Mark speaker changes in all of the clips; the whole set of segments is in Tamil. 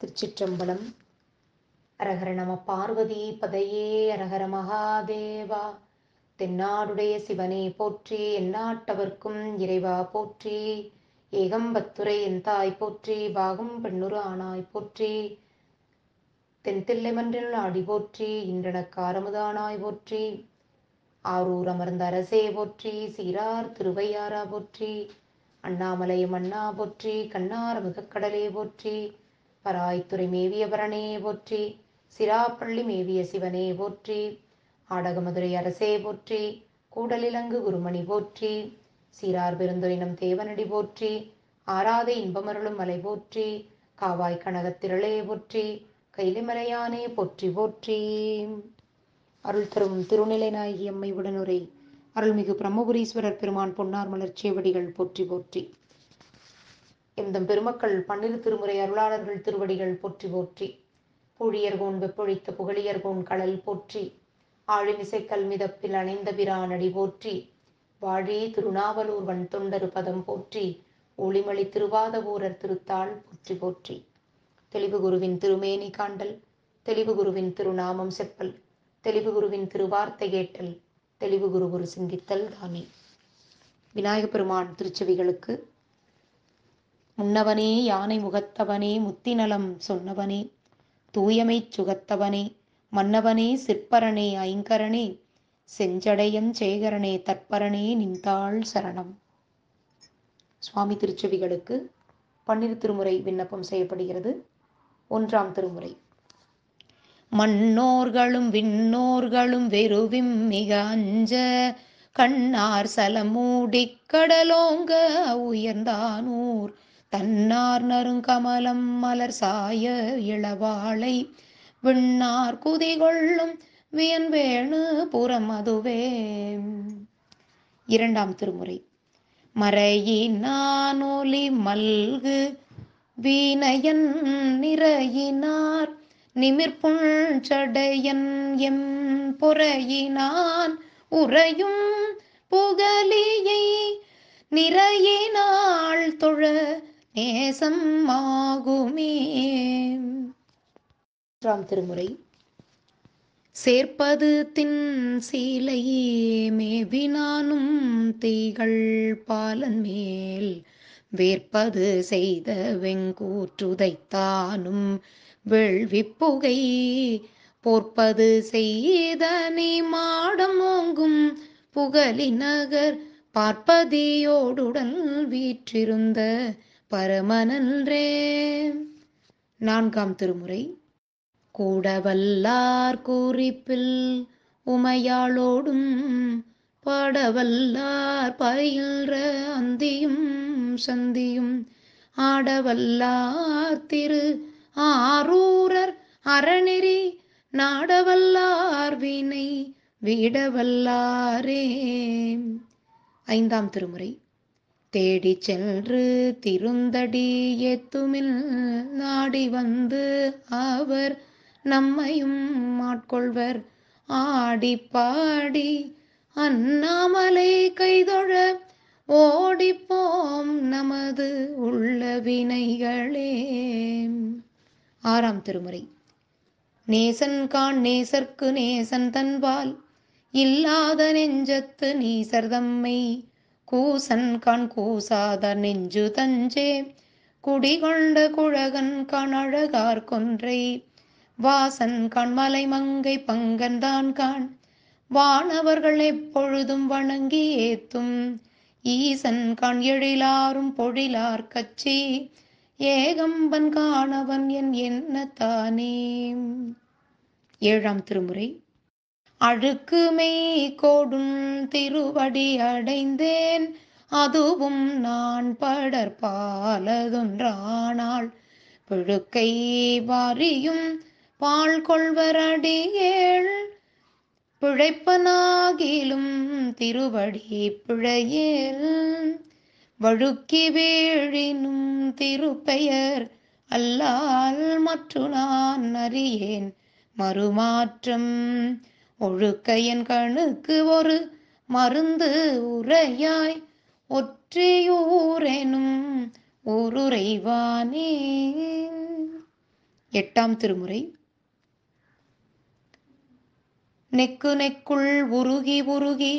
Speaker 1: திருச்சிற்றம்பலம் அரகர நம பார்வதி பதையே அரகர மகாதேவா தென்னாடுடைய சிவனே போற்றி எந்நாட்டவர்க்கும் இறைவா போற்றி ஏகம்பத்துரை என் தாய் போற்றி பாகும் பெண்ணுரு ஆனாய் போற்றி தென்தில்லைமன்றில் அடி போற்றி இன்றனக்காரமுதானாய் போற்றி ஆரூர் அமர்ந்த அரசே போற்றி சீரார் திருவையாரா போற்றி அண்ணாமலை மன்னா போற்றி கண்ணார் முகக்கடலே போற்றி பராய்த்துறை மேவிய பரணே போற்றி சிராப்பள்ளி மேவிய சிவனே போற்றி ஆடகமதுரை அரசே போற்றி கூடலிலங்கு குருமணி போற்றி சீரார் பெருந்துரைனம் தேவனடி போற்றி ஆராதை இன்பமருளும் மலை போற்றி காவாய் கனகத்திரளே போற்றி கைலிமலையானே போற்றி போற்றி அருள் தரும் திருநிலை நாயகி அம்மை உடனுரை அருள்மிகு பிரம்மபுரீஸ்வரர் பெருமான் பொன்னார் மலர் போற்றி போற்றி எந்தம் பெருமக்கள் பன்னிரு திருமுறை அருளாளர்கள் திருவடிகள் போற்றி போற்றி பூழியர்கோன் வெப்பொழித்த புகழியர்கோன் களல் போற்றி ஆழிமிசைக்கல் மிதப்பில் அணைந்த பிரானடி போற்றி வாழி திருநாவலூர் வன் தொண்டரு பதம் போற்றி ஒளிமலை திருவாதபூரர் திருத்தாள் போற்றி போற்றி தெளிவு குருவின் திருமேனி காண்டல் தெளிவு குருவின் திருநாமம் செப்பல் தெளிவு குருவின் திருவார்த்தை கேட்டல் தெளிவு குரு குரு சிந்தித்தல் தானே விநாயகப் பெருமான் திருச்செவிகளுக்கு முன்னவனே யானை முகத்தவனே முத்திநலம் சொன்னவனே தூயமை சுகத்தவனே மன்னவனே சிற்பரனே ஐங்கரனே செஞ்சடையம் சேகரனே தற்பரனே நிந்தாள் சரணம் சுவாமி திருச்செவிகளுக்கு பன்னிரு திருமுறை விண்ணப்பம் செய்யப்படுகிறது ஒன்றாம் திருமுறை மன்னோர்களும் விண்ணோர்களும் வெறுவிம் மிக அஞ்ச கண்ணார் சலமூடி கடலோங்க உயர்ந்தானூர் தன்னார் நறுங்கமலம் மலர் சாய இளவாளை விண்ணார் குதி கொள்ளும் வியன்வேணு புறம் அதுவே இரண்டாம் திருமுறை மறையினானொலி மல்கு வீணையன் நிறையினார் நிமிர்புஞ்சடையன் எம் புறையினான் உறையும் புகழியை நிறையினாள் தொழ நேசம் ஆகுமே மூன்றாம் திருமுறை சேர்ப்பது தின் சீலையே மேவினானும் தீகள் பாலன் மேல் வேற்பது செய்த வெங்கூற்றுதைத்தானும் வெள்விப்புகை போர்ப்பது செய்தனி மாடம் ஓங்கும் புகழி நகர் பார்ப்பதியோடுடன் வீற்றிருந்த பரமனன்றே நான்காம் திருமுறை கூடவல்லார் குறிப்பில் உமையாளோடும் பாடவல்லார் பயில்ற அந்தியும் சந்தியும் ஆடவல்லார் திரு ஆரூரர் அறநெறி நாடவல்லார் வினை வீடவல்லாரே ஐந்தாம் திருமுறை தேடி சென்று திருந்தடி எத்துமில் நாடி வந்து அவர் நம்மையும் மாட்கொள்வர் ஆடி பாடி அண்ணாமலை கைதொழ ஓடிப்போம் நமது உள்ள வினைகளே ஆறாம் திருமுறை நேசன் கான் நேசர்க்கு நேசன் தன்பால் இல்லாத நெஞ்சத்து நீசர்தம்மை கூசன் கண் கூசாத நெஞ்சு தஞ்சே குடிகொண்ட குழகன் கண் அழகார் கொன்றை வாசன் கண்மலை மங்கை பங்கன் கண் வானவர்கள் எப்பொழுதும் வணங்கி ஏத்தும் ஈசன் கண் எழிலாரும் பொழிலார் கச்சி ஏகம்பன் காணவன் என் என்ன தானே ஏழாம் திருமுறை மெய் கோடும் திருவடி அடைந்தேன் அதுவும் நான் படற்பாலதொன்றானாள் பிழுக்கை வாரியும் பால் கொள்வரடியேள் பிழைப்பனாகிலும் திருவடி பிழையேல் வழுக்கி வேழினும் திருப்பெயர் அல்லால் மற்றும் நான் அறியேன் மறுமாற்றம் ஒழுக்க என் கணுக்கு ஒரு மருந்து உரையாய் ஒற்றியூரேனும் ஊருரைவானே எட்டாம் திருமுறை நெக்கு நெக்குள் உருகி உருகி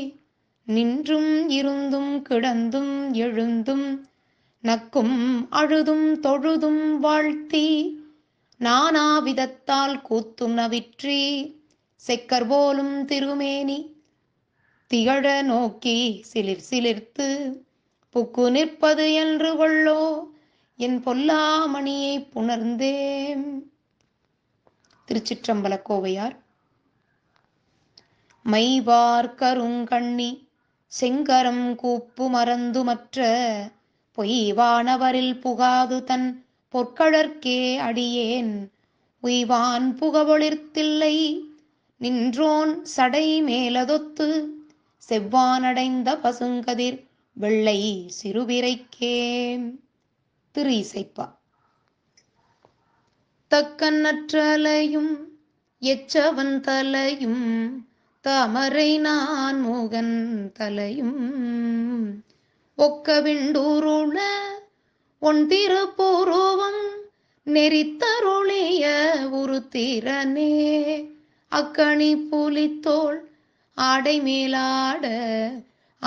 Speaker 1: நின்றும் இருந்தும் கிடந்தும் எழுந்தும் நக்கும் அழுதும் தொழுதும் வாழ்த்தி நானாவிதத்தால் கூத்தும் நவிற்றி செக்கர் போலும் திருமேனி திகழ நோக்கி சிலிர் சிலிர்த்து புக்கு நிற்பது என்று கொள்ளோ என் பொல்லாமணியை புணர்ந்தேன் திருச்சிற்றம்பல கோவையார் மைவார் கருங்கண்ணி செங்கரம் கூப்பு மறந்து மற்ற பொய்வானவரில் புகாது தன் பொற்கழற்கே அடியேன் உய்வான் புகவொளிர்த்தில்லை நின்றோன் சடை மேலதொத்து செவ்வானடைந்த பசுங்கதிர் வெள்ளை சிறுவிரைக்கே திரு இசைப்பா தக்கண்ணற்றலையும் எச்சவன் தலையும் தாமரை நான் மூகன் தலையும் ஒக்க விண்டூருள உன் திருப்பூருவம் நெறித்தருளிய உருத்திரனே அக்கணி புலித்தோள் ஆடை மேலாட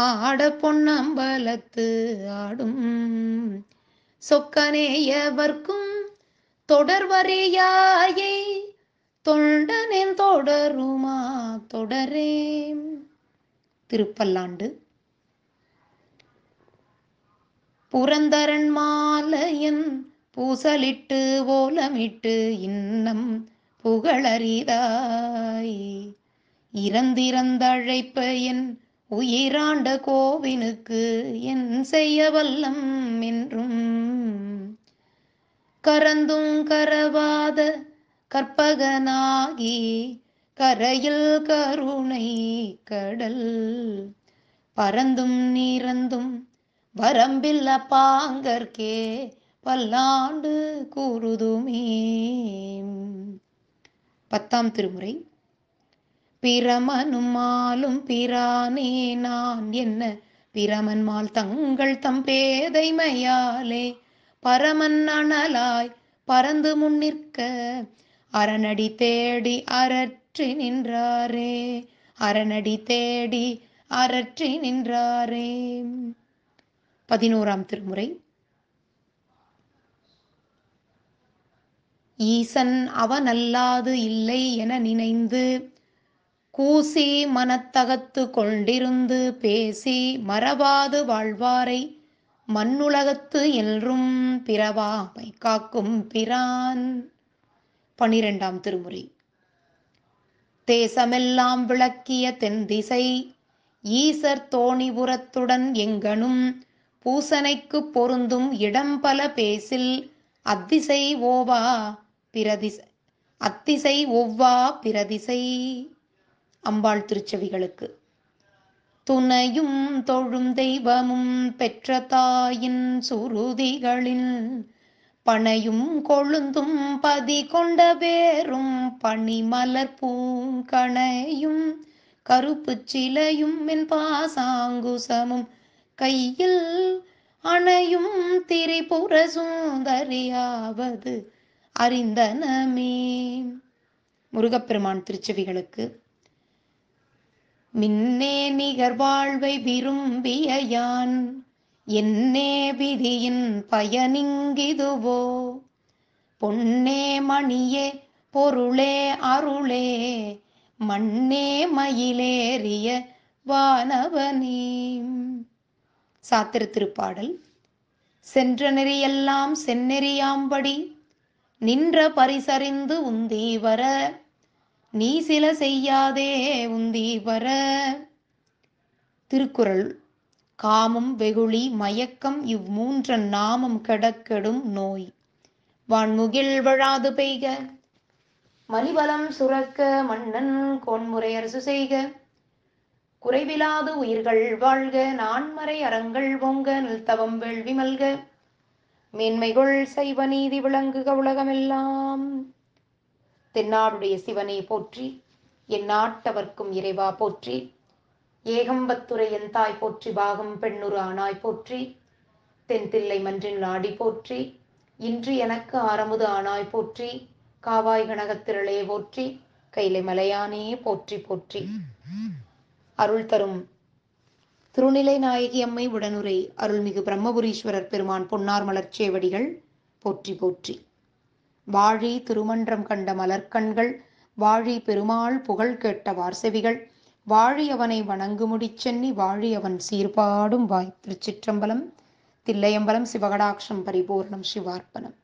Speaker 1: ஆட பொன்னம்பலத்து ஆடும் சொக்கனேயவர்க்கும் தொடர்வரையாயை தொண்டனின் தொடருமா தொடரே திருப்பல்லாண்டு புரந்தரன் மாலையன் பூசலிட்டு ஓலமிட்டு இன்னம் புகழறிதாய் இறந்திறந்தழைப்ப என் உயிராண்ட கோவினுக்கு என் செய்ய வல்லம் என்றும் கரந்தும் கரவாத கற்பகனாகி கரையில் கருணை கடல் பறந்தும் நிறந்தும் வரம்பில்ல பாங்கற்கே பல்லாண்டு கூறுதுமே பத்தாம் திருமுறை பிரமனுமாலும் பிரானே நான் என்ன பிரமன்மால் தங்கள் தம் பேதைமையாலே பரமன் அனலாய் பறந்து முன்னிற்க அரணடி தேடி அரற்றி நின்றாரே அரணடி தேடி அரற்றி நின்றாரே பதினோராம் திருமுறை ஈசன் அவனல்லாது இல்லை என நினைந்து கூசி மனத்தகத்து கொண்டிருந்து பேசி மறவாது வாழ்வாரை மண்ணுலகத்து என்றும் பிறவாமை காக்கும் பிரான் பனிரெண்டாம் திருமுறை தேசமெல்லாம் விளக்கிய தென் திசை ஈசர் தோணிபுரத்துடன் எங்கனும் பூசனைக்கு பொருந்தும் இடம் பல பேசில் அத்திசை ஓவா பிரதிசை அத்திசை ஒவ்வா பிரதிசை அம்பாள் திருச்செவிகளுக்கு துணையும் தொழும் தெய்வமும் பெற்ற தாயின் சுருதிகளில் பனையும் கொழுந்தும் பதி கொண்ட வேறும் பனிமலர் பூங்கணையும் கருப்பு சிலையும் என் பாசாங்குசமும் கையில் அணையும் திரிபுர சுந்தரியாவது அறிந்தனமே முருகப்பெருமான் திருச்செவிகளுக்கு மின்னே நிகர் வாழ்வை விரும்பிய யான் என்னே விதியின் பயனிங்கிதுவோ பொன்னே மணியே பொருளே அருளே மண்ணே மயிலேறிய வானவனே சாத்திர திருப்பாடல் சென்ற நெறியெல்லாம் செந்நெறியாம்படி நின்ற பரிசறிந்து உந்தி வர நீ சில செய்யாதே உந்தி வர திருக்குறள் காமம் வெகுளி மயக்கம் இவ்மூன்ற நாமம் கிடக்கெடும் நோய் வான்முகில் விழாது பெய்க மலிபலம் சுரக்க மன்னன் கோன்முறை அரசு செய்க குறைவிலாது உயிர்கள் வாழ்க நான்மறை அறங்கள் பொங்க நில்தவம் வேள்வி மல்க மேன்மைகள் சைவ நீதி விளங்குக உலகமெல்லாம் தென்னாடுடைய சிவனை போற்றி என் நாட்டவர்க்கும் இறைவா போற்றி ஏகம்பத்துறையன் என் தாய் போற்றி பாகம் பெண்ணுறு ஆனாய் போற்றி தென்தில்லை மன்றின் நாடி போற்றி இன்று எனக்கு ஆரமுது ஆனாய் போற்றி காவாய் கனகத்திரளே போற்றி கைலை மலையானே போற்றி போற்றி அருள் தரும் திருநிலை நாயகி அம்மை உடனுரை அருள்மிகு பிரம்மபுரீஸ்வரர் பெருமான் பொன்னார் மலர்ச்சேவடிகள் போற்றி போற்றி வாழி திருமன்றம் கண்ட மலர்கண்கள் வாழி பெருமாள் புகழ் கேட்ட வார்செவிகள் வாழி அவனை வணங்குமுடி சென்னி வாழி அவன் சீர்பாடும் வாய் திருச்சிற்றம்பலம் தில்லையம்பலம் சிவகடாட்சம் பரிபூர்ணம் சிவார்ப்பணம்